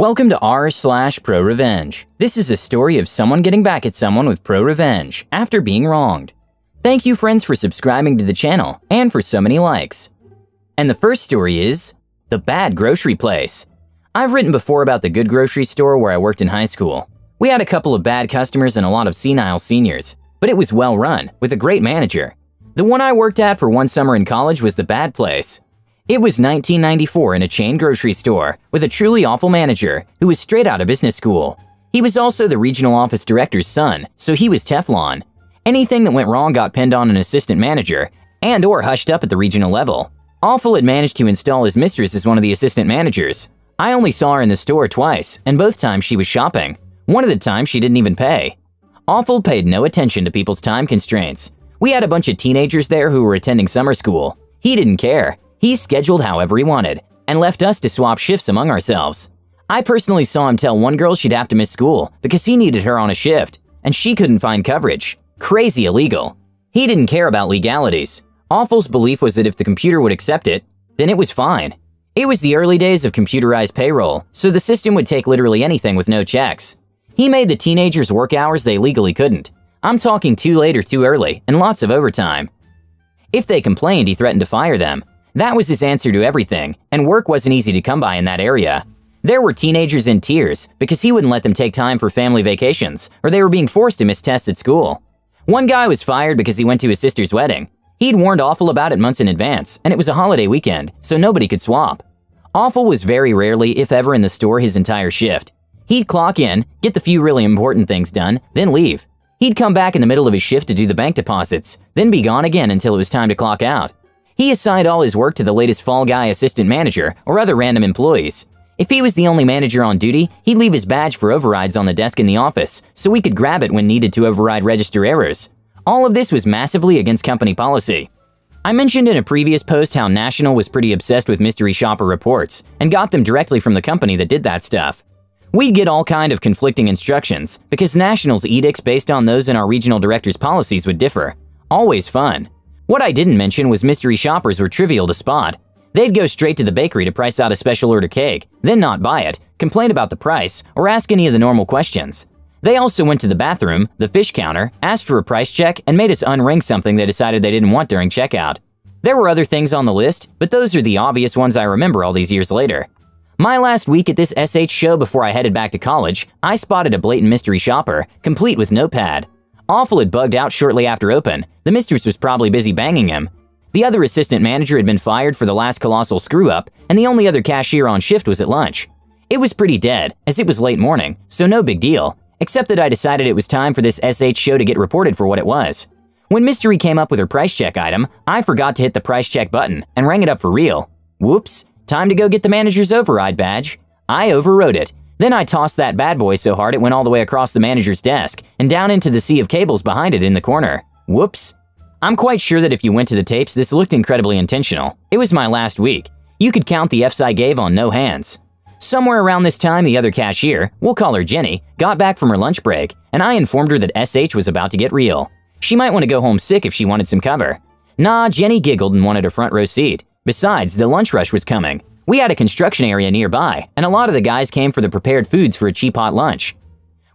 Welcome to r slash pro revenge. This is a story of someone getting back at someone with pro revenge after being wronged. Thank you friends for subscribing to the channel and for so many likes. And the first story is The Bad Grocery Place. I've written before about the good grocery store where I worked in high school. We had a couple of bad customers and a lot of senile seniors, but it was well run with a great manager. The one I worked at for one summer in college was the bad place. It was 1994 in a chain grocery store with a truly awful manager who was straight out of business school. He was also the regional office director's son, so he was Teflon. Anything that went wrong got pinned on an assistant manager and or hushed up at the regional level. Awful had managed to install his mistress as one of the assistant managers. I only saw her in the store twice, and both times she was shopping. One of the times she didn't even pay. Awful paid no attention to people's time constraints. We had a bunch of teenagers there who were attending summer school. He didn't care. He scheduled however he wanted and left us to swap shifts among ourselves. I personally saw him tell one girl she'd have to miss school because he needed her on a shift, and she couldn't find coverage. Crazy illegal. He didn't care about legalities. Awful's belief was that if the computer would accept it, then it was fine. It was the early days of computerized payroll, so the system would take literally anything with no checks. He made the teenagers work hours they legally couldn't. I'm talking too late or too early, and lots of overtime. If they complained, he threatened to fire them, that was his answer to everything, and work wasn't easy to come by in that area. There were teenagers in tears because he wouldn't let them take time for family vacations, or they were being forced to miss tests at school. One guy was fired because he went to his sister's wedding. He'd warned Awful about it months in advance, and it was a holiday weekend, so nobody could swap. Awful was very rarely, if ever, in the store his entire shift. He'd clock in, get the few really important things done, then leave. He'd come back in the middle of his shift to do the bank deposits, then be gone again until it was time to clock out. He assigned all his work to the latest Fall Guy assistant manager or other random employees. If he was the only manager on duty, he'd leave his badge for overrides on the desk in the office, so we could grab it when needed to override register errors. All of this was massively against company policy. I mentioned in a previous post how National was pretty obsessed with mystery shopper reports and got them directly from the company that did that stuff. We'd get all kind of conflicting instructions because National's edicts based on those in our regional director's policies would differ. Always fun. What I didn't mention was mystery shoppers were trivial to spot. They'd go straight to the bakery to price out a special order cake, then not buy it, complain about the price, or ask any of the normal questions. They also went to the bathroom, the fish counter, asked for a price check, and made us unring something they decided they didn't want during checkout. There were other things on the list, but those are the obvious ones I remember all these years later. My last week at this SH show before I headed back to college, I spotted a blatant mystery shopper, complete with notepad. Awful had bugged out shortly after open. The mistress was probably busy banging him. The other assistant manager had been fired for the last colossal screw-up, and the only other cashier on shift was at lunch. It was pretty dead, as it was late morning, so no big deal, except that I decided it was time for this SH show to get reported for what it was. When Mystery came up with her price check item, I forgot to hit the price check button and rang it up for real. Whoops, time to go get the manager's override badge. I overrode it, then I tossed that bad boy so hard it went all the way across the manager's desk and down into the sea of cables behind it in the corner. Whoops. I'm quite sure that if you went to the tapes, this looked incredibly intentional. It was my last week. You could count the Fs I gave on no hands. Somewhere around this time, the other cashier, we'll call her Jenny, got back from her lunch break, and I informed her that SH was about to get real. She might want to go home sick if she wanted some cover. Nah, Jenny giggled and wanted a front row seat. Besides, the lunch rush was coming. We had a construction area nearby, and a lot of the guys came for the prepared foods for a cheap hot lunch.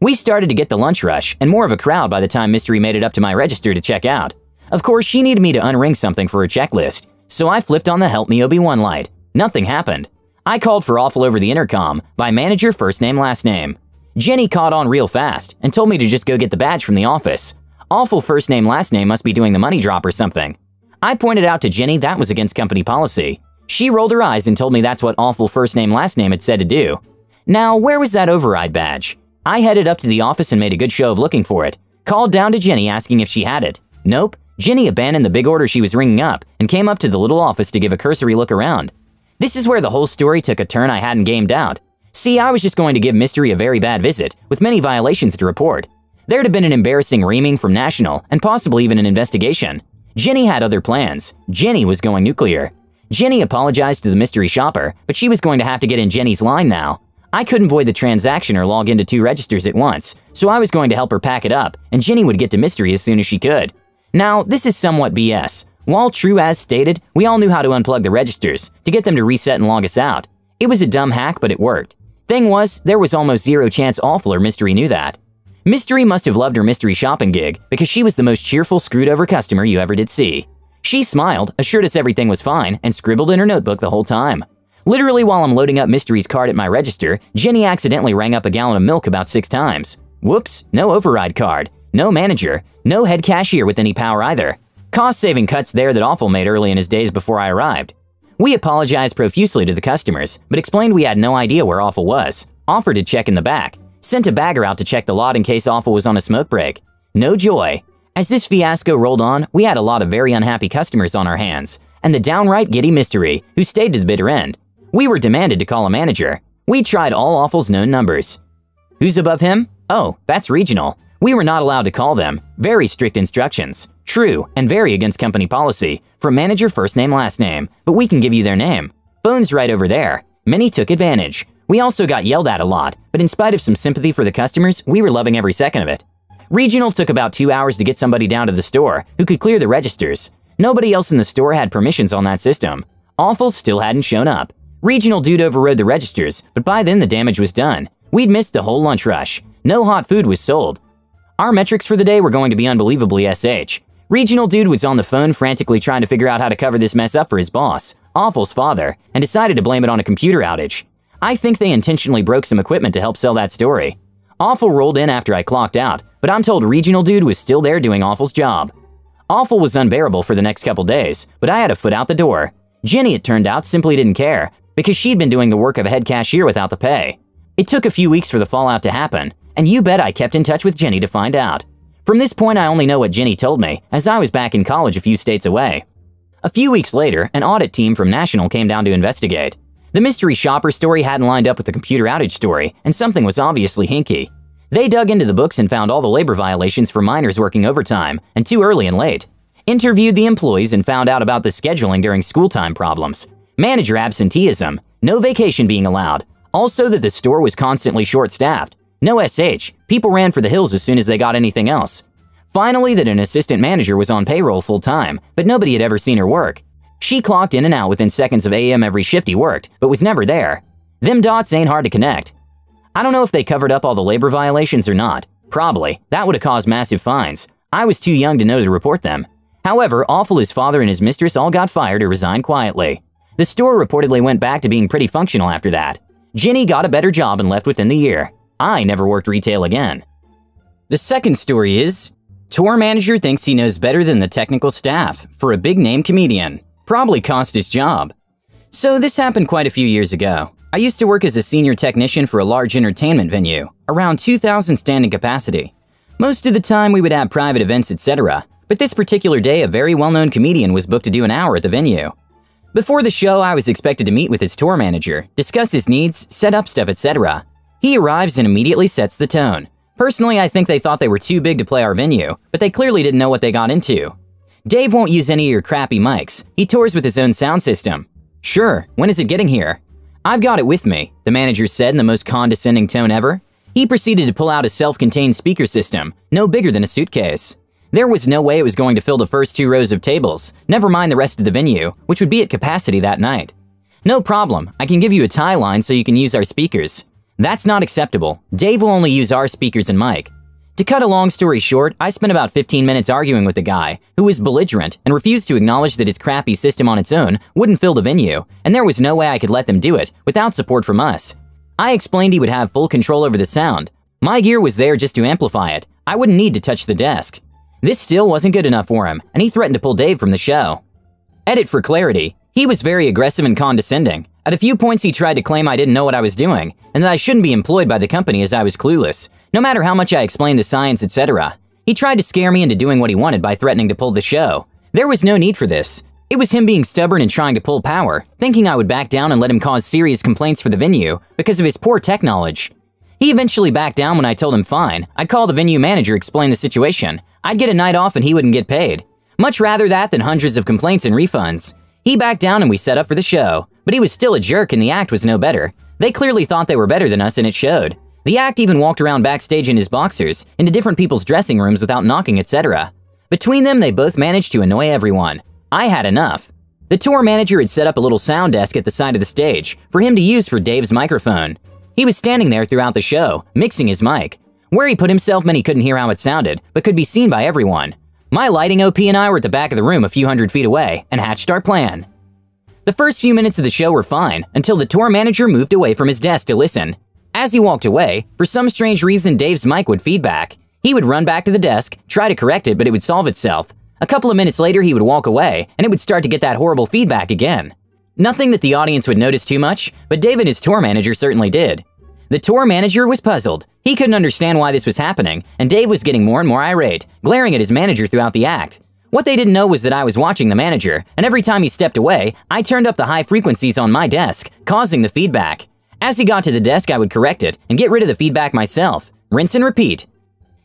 We started to get the lunch rush and more of a crowd by the time Mystery made it up to my register to check out. Of course, she needed me to unring something for her checklist, so I flipped on the Help Me Obi-Wan light. Nothing happened. I called for awful over the intercom by manager first name last name. Jenny caught on real fast and told me to just go get the badge from the office. Awful first name last name must be doing the money drop or something. I pointed out to Jenny that was against company policy, she rolled her eyes and told me that's what awful first name last name had said to do. Now, where was that override badge? I headed up to the office and made a good show of looking for it. Called down to Jenny asking if she had it. Nope, Jenny abandoned the big order she was ringing up and came up to the little office to give a cursory look around. This is where the whole story took a turn I hadn't gamed out. See, I was just going to give Mystery a very bad visit, with many violations to report. There'd have been an embarrassing reaming from National, and possibly even an investigation. Jenny had other plans. Jenny was going nuclear. Jenny apologized to the mystery shopper, but she was going to have to get in Jenny's line now. I couldn't void the transaction or log into two registers at once, so I was going to help her pack it up, and Jenny would get to mystery as soon as she could. Now, this is somewhat BS. While true as stated, we all knew how to unplug the registers to get them to reset and log us out. It was a dumb hack, but it worked. Thing was, there was almost zero chance Awful or Mystery knew that. Mystery must have loved her mystery shopping gig because she was the most cheerful, screwed over customer you ever did see. She smiled, assured us everything was fine, and scribbled in her notebook the whole time. Literally while I'm loading up Mystery's card at my register, Jenny accidentally rang up a gallon of milk about six times. Whoops, no override card, no manager, no head cashier with any power either. Cost-saving cuts there that Awful made early in his days before I arrived. We apologized profusely to the customers, but explained we had no idea where Awful was, offered to check in the back, sent a bagger out to check the lot in case Awful was on a smoke break. No joy, as this fiasco rolled on, we had a lot of very unhappy customers on our hands, and the downright giddy mystery, who stayed to the bitter end. We were demanded to call a manager. We tried all Awful's known numbers. Who's above him? Oh, that's regional. We were not allowed to call them. Very strict instructions. True, and very against company policy. For manager first name last name, but we can give you their name. Phone's right over there. Many took advantage. We also got yelled at a lot, but in spite of some sympathy for the customers, we were loving every second of it. Regional took about two hours to get somebody down to the store who could clear the registers. Nobody else in the store had permissions on that system. Awful still hadn't shown up. Regional dude overrode the registers, but by then the damage was done. We'd missed the whole lunch rush. No hot food was sold. Our metrics for the day were going to be unbelievably SH. Regional dude was on the phone frantically trying to figure out how to cover this mess up for his boss, Awful's father, and decided to blame it on a computer outage. I think they intentionally broke some equipment to help sell that story. Awful rolled in after I clocked out, but I'm told Regional Dude was still there doing Awful's job. Awful was unbearable for the next couple days, but I had a foot out the door. Jenny, it turned out, simply didn't care, because she'd been doing the work of a head cashier without the pay. It took a few weeks for the fallout to happen, and you bet I kept in touch with Jenny to find out. From this point, I only know what Jenny told me, as I was back in college a few states away. A few weeks later, an audit team from National came down to investigate. The mystery shopper story hadn't lined up with the computer outage story, and something was obviously hinky. They dug into the books and found all the labor violations for miners working overtime and too early and late. Interviewed the employees and found out about the scheduling during school time problems, manager absenteeism, no vacation being allowed, also that the store was constantly short-staffed, no SH, people ran for the hills as soon as they got anything else. Finally, that an assistant manager was on payroll full-time, but nobody had ever seen her work. She clocked in and out within seconds of AM every shift he worked, but was never there. Them dots ain't hard to connect. I don't know if they covered up all the labor violations or not. Probably. That would have caused massive fines. I was too young to know to report them. However, Awful, his father, and his mistress all got fired or resigned quietly. The store reportedly went back to being pretty functional after that. Jenny got a better job and left within the year. I never worked retail again. The second story is Tour manager thinks he knows better than the technical staff for a big name comedian. Probably cost his job. So, this happened quite a few years ago. I used to work as a senior technician for a large entertainment venue, around 2,000 standing capacity. Most of the time we would have private events etc., but this particular day a very well-known comedian was booked to do an hour at the venue. Before the show, I was expected to meet with his tour manager, discuss his needs, set up stuff etc. He arrives and immediately sets the tone. Personally, I think they thought they were too big to play our venue, but they clearly didn't know what they got into. Dave won't use any of your crappy mics. He tours with his own sound system. Sure, when is it getting here? I've got it with me, the manager said in the most condescending tone ever. He proceeded to pull out a self-contained speaker system, no bigger than a suitcase. There was no way it was going to fill the first two rows of tables, never mind the rest of the venue, which would be at capacity that night. No problem, I can give you a tie line so you can use our speakers. That's not acceptable. Dave will only use our speakers and mic. To cut a long story short, I spent about 15 minutes arguing with the guy, who was belligerent and refused to acknowledge that his crappy system on its own wouldn't fill the venue, and there was no way I could let them do it without support from us. I explained he would have full control over the sound. My gear was there just to amplify it. I wouldn't need to touch the desk. This still wasn't good enough for him, and he threatened to pull Dave from the show. Edit for clarity. He was very aggressive and condescending. At a few points, he tried to claim I didn't know what I was doing, and that I shouldn't be employed by the company as I was clueless. No matter how much I explained the science, etc., he tried to scare me into doing what he wanted by threatening to pull the show. There was no need for this. It was him being stubborn and trying to pull power, thinking I would back down and let him cause serious complaints for the venue because of his poor tech knowledge. He eventually backed down when I told him fine, I'd call the venue manager explain the situation, I'd get a night off and he wouldn't get paid. Much rather that than hundreds of complaints and refunds. He backed down and we set up for the show, but he was still a jerk and the act was no better. They clearly thought they were better than us and it showed. The act even walked around backstage in his boxers, into different people's dressing rooms without knocking, etc. Between them, they both managed to annoy everyone. I had enough. The tour manager had set up a little sound desk at the side of the stage for him to use for Dave's microphone. He was standing there throughout the show, mixing his mic. Where he put himself many couldn't hear how it sounded, but could be seen by everyone. My lighting OP and I were at the back of the room a few hundred feet away and hatched our plan. The first few minutes of the show were fine until the tour manager moved away from his desk to listen. As he walked away, for some strange reason Dave's mic would feedback. He would run back to the desk, try to correct it, but it would solve itself. A couple of minutes later, he would walk away, and it would start to get that horrible feedback again. Nothing that the audience would notice too much, but Dave and his tour manager certainly did. The tour manager was puzzled. He couldn't understand why this was happening, and Dave was getting more and more irate, glaring at his manager throughout the act. What they didn't know was that I was watching the manager, and every time he stepped away, I turned up the high frequencies on my desk, causing the feedback. As he got to the desk, I would correct it and get rid of the feedback myself. Rinse and repeat.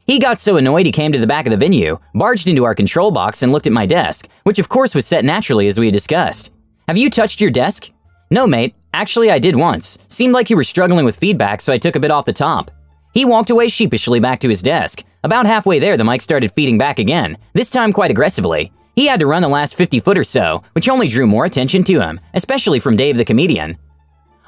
He got so annoyed he came to the back of the venue, barged into our control box, and looked at my desk, which of course was set naturally as we had discussed. Have you touched your desk? No, mate. Actually, I did once. Seemed like you were struggling with feedback, so I took a bit off the top. He walked away sheepishly back to his desk. About halfway there, the mic started feeding back again, this time quite aggressively. He had to run the last 50 foot or so, which only drew more attention to him, especially from Dave the comedian.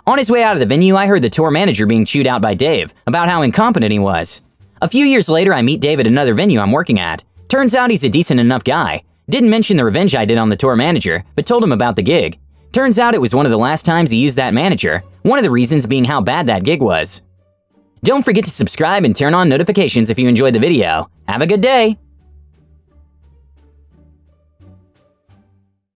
On his way out of the venue, I heard the tour manager being chewed out by Dave about how incompetent he was. A few years later, I meet Dave at another venue I'm working at. Turns out he's a decent enough guy. Didn't mention the revenge I did on the tour manager, but told him about the gig. Turns out it was one of the last times he used that manager, one of the reasons being how bad that gig was. Don't forget to subscribe and turn on notifications if you enjoyed the video. Have a good day!